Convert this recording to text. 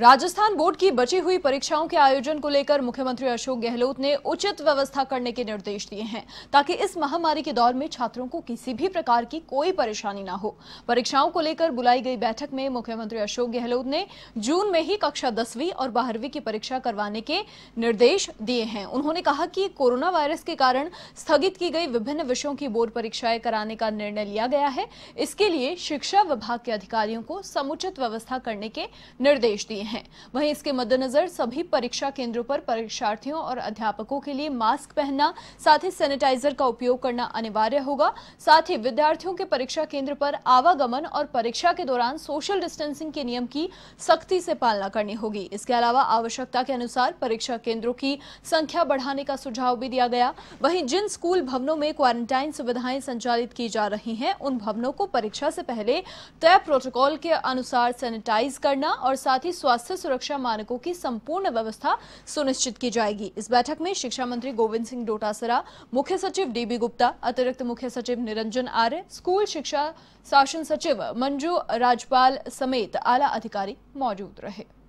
Rajasthan board की बची हुई परीक्षाओं के आयोजन को लेकर मुख्यमंत्री अशोक गहलोत ने उचित व्यवस्था करने के निर्देश दिए हैं ताकि इस महामारी के दौर में छात्रों को किसी भी प्रकार की कोई परेशानी ना हो परीक्षाओं को लेकर बुलाई गई बैठक में मुख्यमंत्री अशोक गहलोत ने जून में ही कक्षा दसवीं और बारहवीं की परीक्षा करवाने के निर्देश दिए हैं उन्होंने कहा कि कोरोना वायरस के कारण स्थगित की गई विभिन्न विषयों की बोर्ड परीक्षाएं कराने का निर्णय लिया गया है इसके लिए शिक्षा विभाग के अधिकारियों को समुचित व्यवस्था करने के निर्देश दिए लिए हैं वहीं इसके मद्देनजर सभी परीक्षा केंद्रों पर परीक्षार्थियों और अध्यापकों के लिए मास्क पहनना साथ ही सैनिटाइजर का उपयोग करना अनिवार्य होगा साथ ही विद्यार्थियों के परीक्षा केंद्र पर आवागमन और परीक्षा के दौरान सोशल डिस्टेंसिंग के नियम की सख्ती से पालना करनी होगी इसके अलावा आवश्यकता के अनुसार परीक्षा केंद्रों की संख्या बढ़ाने का सुझाव भी दिया गया वहीं जिन स्कूल भवनों में क्वारंटाइन सुविधाएं संचालित की जा रही हैं उन भवनों को परीक्षा से पहले तय प्रोटोकॉल के अनुसार सैनिटाइज करना और साथ ही स्वास्थ्य सुरक्षा मानकों की संपूर्ण व्यवस्था सुनिश्चित की जाएगी इस बैठक में शिक्षा मंत्री गोविंद सिंह डोटासरा मुख्य सचिव डीबी गुप्ता अतिरिक्त मुख्य सचिव निरंजन आर्य स्कूल शिक्षा शासन सचिव मंजू राजपाल समेत आला अधिकारी मौजूद रहे